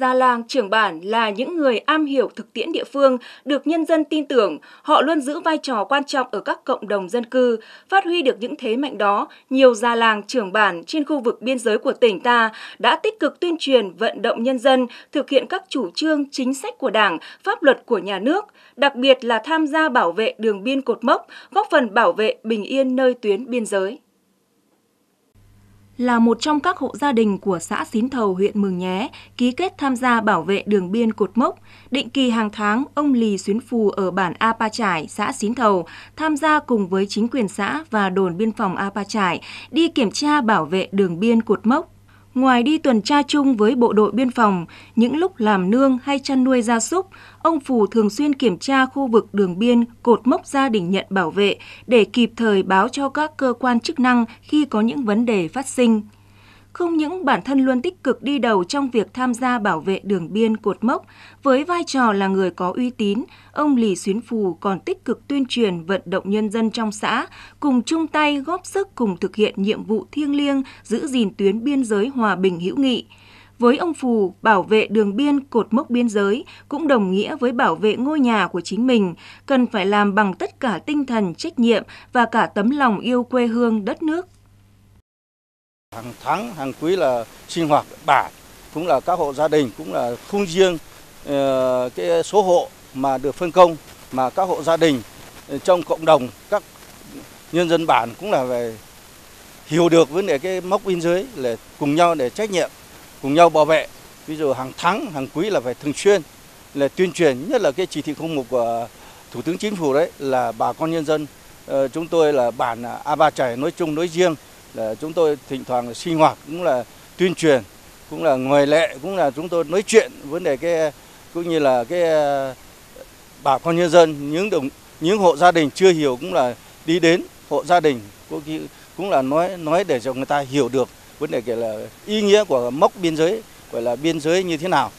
gia làng, trưởng bản là những người am hiểu thực tiễn địa phương, được nhân dân tin tưởng. Họ luôn giữ vai trò quan trọng ở các cộng đồng dân cư. Phát huy được những thế mạnh đó, nhiều gia làng, trưởng bản trên khu vực biên giới của tỉnh ta đã tích cực tuyên truyền, vận động nhân dân thực hiện các chủ trương, chính sách của Đảng, pháp luật của nhà nước, đặc biệt là tham gia bảo vệ đường biên cột mốc, góp phần bảo vệ bình yên nơi tuyến biên giới là một trong các hộ gia đình của xã Xín Thầu, huyện Mường Nhé, ký kết tham gia bảo vệ đường biên cột mốc. Định kỳ hàng tháng, ông Lì Xuyến Phù ở bản Apa Trải, xã Xín Thầu, tham gia cùng với chính quyền xã và đồn biên phòng Apa Trải đi kiểm tra bảo vệ đường biên cột mốc Ngoài đi tuần tra chung với bộ đội biên phòng, những lúc làm nương hay chăn nuôi gia súc, ông Phù thường xuyên kiểm tra khu vực đường biên cột mốc gia đình nhận bảo vệ để kịp thời báo cho các cơ quan chức năng khi có những vấn đề phát sinh không những bản thân luôn tích cực đi đầu trong việc tham gia bảo vệ đường biên cột mốc, với vai trò là người có uy tín, ông Lì Xuyến Phù còn tích cực tuyên truyền vận động nhân dân trong xã cùng chung tay góp sức cùng thực hiện nhiệm vụ thiêng liêng giữ gìn tuyến biên giới hòa bình hữu nghị. Với ông Phù, bảo vệ đường biên cột mốc biên giới cũng đồng nghĩa với bảo vệ ngôi nhà của chính mình, cần phải làm bằng tất cả tinh thần trách nhiệm và cả tấm lòng yêu quê hương đất nước. Hàng tháng, hàng quý là sinh hoạt bản, cũng là các hộ gia đình, cũng là khung riêng ờ, cái số hộ mà được phân công mà các hộ gia đình ờ, trong cộng đồng các nhân dân bản cũng là về hiểu được vấn đề cái mốc biên giới để cùng nhau để trách nhiệm cùng nhau bảo vệ ví dụ hàng tháng hàng quý là phải thường xuyên là tuyên truyền nhất là cái chỉ thị không một của thủ tướng chính phủ đấy là bà con nhân dân ờ, chúng tôi là bản à, a ba chảy nói chung nói riêng là chúng tôi thỉnh thoảng sinh hoạt cũng là tuyên truyền cũng là ngoài lệ cũng là chúng tôi nói chuyện vấn đề cái cũng như là cái bà con nhân dân những đồng những hộ gia đình chưa hiểu cũng là đi đến hộ gia đình cũng là nói nói để cho người ta hiểu được vấn đề kể là ý nghĩa của mốc biên giới gọi là biên giới như thế nào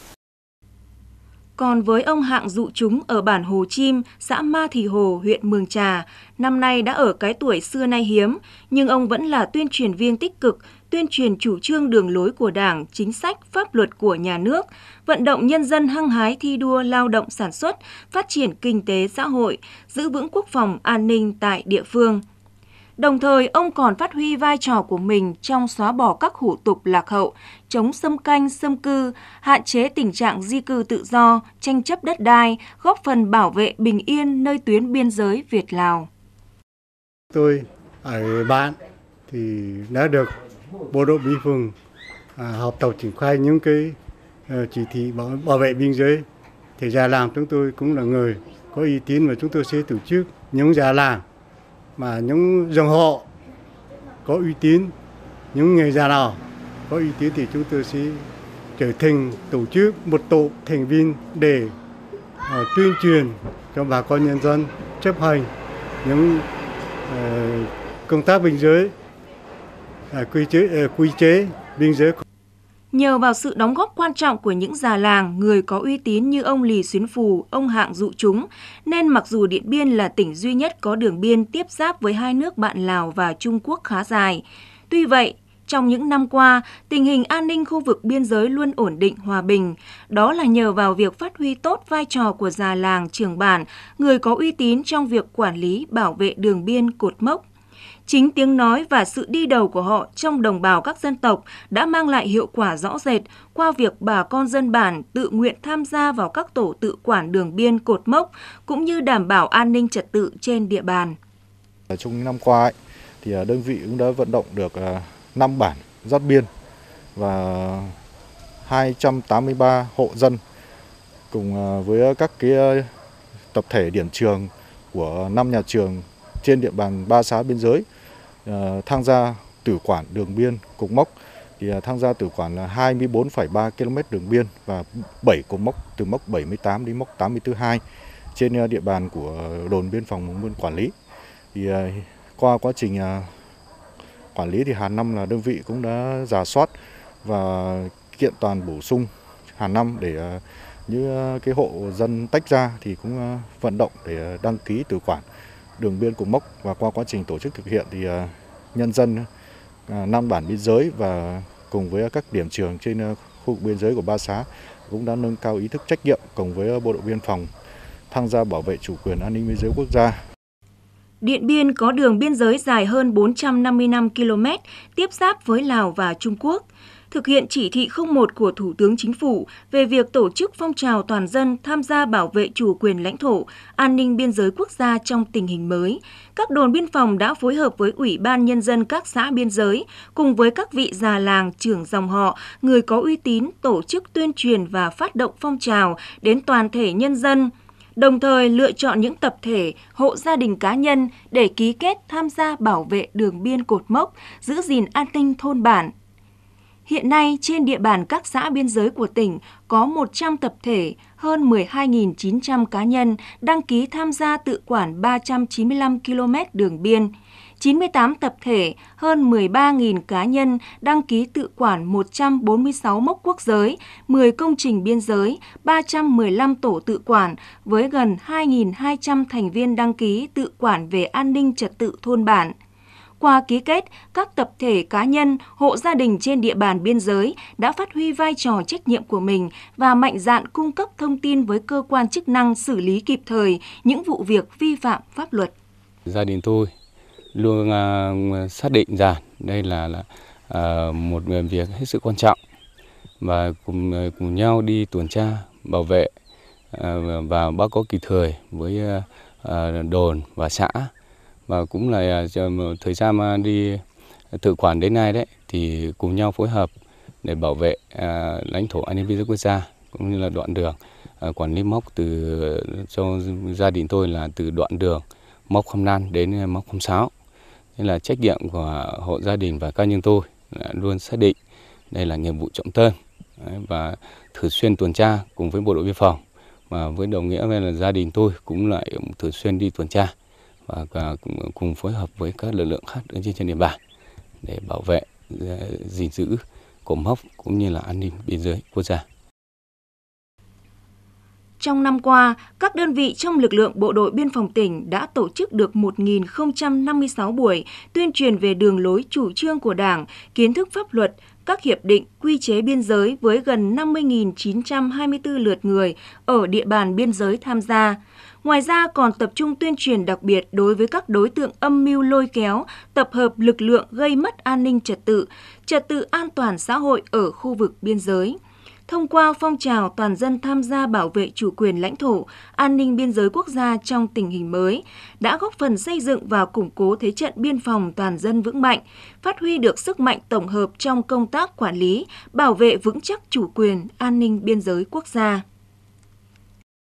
còn với ông Hạng Dụ Chúng ở bản Hồ Chim, xã Ma Thì Hồ, huyện Mường Trà, năm nay đã ở cái tuổi xưa nay hiếm, nhưng ông vẫn là tuyên truyền viên tích cực, tuyên truyền chủ trương đường lối của Đảng, chính sách, pháp luật của nhà nước, vận động nhân dân hăng hái thi đua lao động sản xuất, phát triển kinh tế xã hội, giữ vững quốc phòng an ninh tại địa phương. Đồng thời, ông còn phát huy vai trò của mình trong xóa bỏ các hủ tục lạc hậu, chống xâm canh, xâm cư, hạn chế tình trạng di cư tự do, tranh chấp đất đai, góp phần bảo vệ bình yên nơi tuyến biên giới Việt-Lào. Tôi ở bạn thì đã được bộ đội biên phòng à, học tập triển khai những cái ờ, chỉ thị bảo, bảo vệ biên giới thì già làng chúng tôi cũng là người có uy tín và chúng tôi sẽ tổ chức những già làng mà những dòng họ có uy tín, những người già nào có uy tín thì chúng tôi sẽ trở thành tổ chức một tổ thành viên để uh, tuyên truyền cho bà con nhân dân chấp hành những uh, công tác biên giới, uh, quy chế uh, quy chế biên giới. Nhờ vào sự đóng góp quan trọng của những già làng, người có uy tín như ông Lì Xuyến Phù, ông Hạng Dụ Chúng, nên mặc dù Điện Biên là tỉnh duy nhất có đường biên tiếp giáp với hai nước bạn Lào và Trung Quốc khá dài. Tuy vậy, trong những năm qua, tình hình an ninh khu vực biên giới luôn ổn định hòa bình. Đó là nhờ vào việc phát huy tốt vai trò của già làng, trưởng bản, người có uy tín trong việc quản lý, bảo vệ đường biên, cột mốc, Chính tiếng nói và sự đi đầu của họ trong đồng bào các dân tộc đã mang lại hiệu quả rõ rệt qua việc bà con dân bản tự nguyện tham gia vào các tổ tự quản đường biên cột mốc cũng như đảm bảo an ninh trật tự trên địa bàn. Trong những năm qua ấy, thì à, đơn vị cũng đã vận động được 5 à, bản giáp biên và 283 hộ dân cùng à, với các cái tập thể điểm trường của năm nhà trường trên địa bàn ba xã biên giới Ờ, tham gia tử quản đường biên cột mốc thì ờ, tham gia tử quản là 24,3 km đường biên và 7 cột mốc từ mốc 78 đến mốc 842 trên ờ, địa bàn của đồn biên phòng Mường quản lý. Thì qua quá trình quản lý thì hàng năm là đơn vị cũng đã giả soát và kiện toàn bổ sung hàng năm để những cái hộ dân tách ra thì cũng vận động để đăng ký tử quản đường biên cột mốc và qua quá trình tổ chức thực hiện thì à, nhân dân à, năm bản biên giới và cùng với các điểm trường trên à, khu biên giới của ba xã cũng đã nâng cao ý thức trách nhiệm cùng với bộ đội biên phòng tham gia bảo vệ chủ quyền an ninh biên giới quốc gia. Điện Biên có đường biên giới dài hơn 455 km, tiếp giáp với Lào và Trung Quốc thực hiện chỉ thị 01 của Thủ tướng Chính phủ về việc tổ chức phong trào toàn dân tham gia bảo vệ chủ quyền lãnh thổ, an ninh biên giới quốc gia trong tình hình mới, các đồn biên phòng đã phối hợp với Ủy ban Nhân dân các xã biên giới cùng với các vị già làng, trưởng dòng họ, người có uy tín tổ chức tuyên truyền và phát động phong trào đến toàn thể nhân dân, đồng thời lựa chọn những tập thể, hộ gia đình cá nhân để ký kết tham gia bảo vệ đường biên cột mốc, giữ gìn an ninh thôn bản, Hiện nay, trên địa bàn các xã biên giới của tỉnh có 100 tập thể, hơn 12.900 cá nhân đăng ký tham gia tự quản 395 km đường biên. 98 tập thể, hơn 13.000 cá nhân đăng ký tự quản 146 mốc quốc giới, 10 công trình biên giới, 315 tổ tự quản với gần 2.200 thành viên đăng ký tự quản về an ninh trật tự thôn bản qua ký kết, các tập thể cá nhân, hộ gia đình trên địa bàn biên giới đã phát huy vai trò trách nhiệm của mình và mạnh dạn cung cấp thông tin với cơ quan chức năng xử lý kịp thời những vụ việc vi phạm pháp luật. Gia đình tôi luôn à, xác định rằng đây là, là à, một việc hết sức quan trọng và cùng à, cùng nhau đi tuần tra bảo vệ và báo cáo kịp thời với đồn và xã và cũng là à, thời gian đi tự quản đến nay đấy thì cùng nhau phối hợp để bảo vệ à, lãnh thổ an ninh biên giới quốc gia cũng như là đoạn đường à, quản lý mốc từ cho gia đình tôi là từ đoạn đường mốc 25 đến mốc Sáu nên là trách nhiệm của hộ gia đình và cá nhân tôi là luôn xác định đây là nhiệm vụ trọng tâm và thường xuyên tuần tra cùng với bộ đội biên phòng và với đồng nghĩa với là gia đình tôi cũng lại thường xuyên đi tuần tra và cùng phối hợp với các lực lượng khác trên trên địa bàn để bảo vệ ờ, gìn giữ cột mốc cũng như là an ninh biên giới quốc gia. Trong năm qua, các đơn vị trong lực lượng bộ đội biên phòng tỉnh đã tổ chức được 1.056 buổi tuyên truyền về đường lối chủ trương của Đảng, kiến thức pháp luật, các hiệp định, quy chế biên giới với gần 50.924 lượt người ở địa bàn biên giới tham gia. Ngoài ra còn tập trung tuyên truyền đặc biệt đối với các đối tượng âm mưu lôi kéo, tập hợp lực lượng gây mất an ninh trật tự, trật tự an toàn xã hội ở khu vực biên giới thông qua phong trào toàn dân tham gia bảo vệ chủ quyền lãnh thổ, an ninh biên giới quốc gia trong tình hình mới, đã góp phần xây dựng và củng cố thế trận biên phòng toàn dân vững mạnh, phát huy được sức mạnh tổng hợp trong công tác quản lý, bảo vệ vững chắc chủ quyền, an ninh biên giới quốc gia.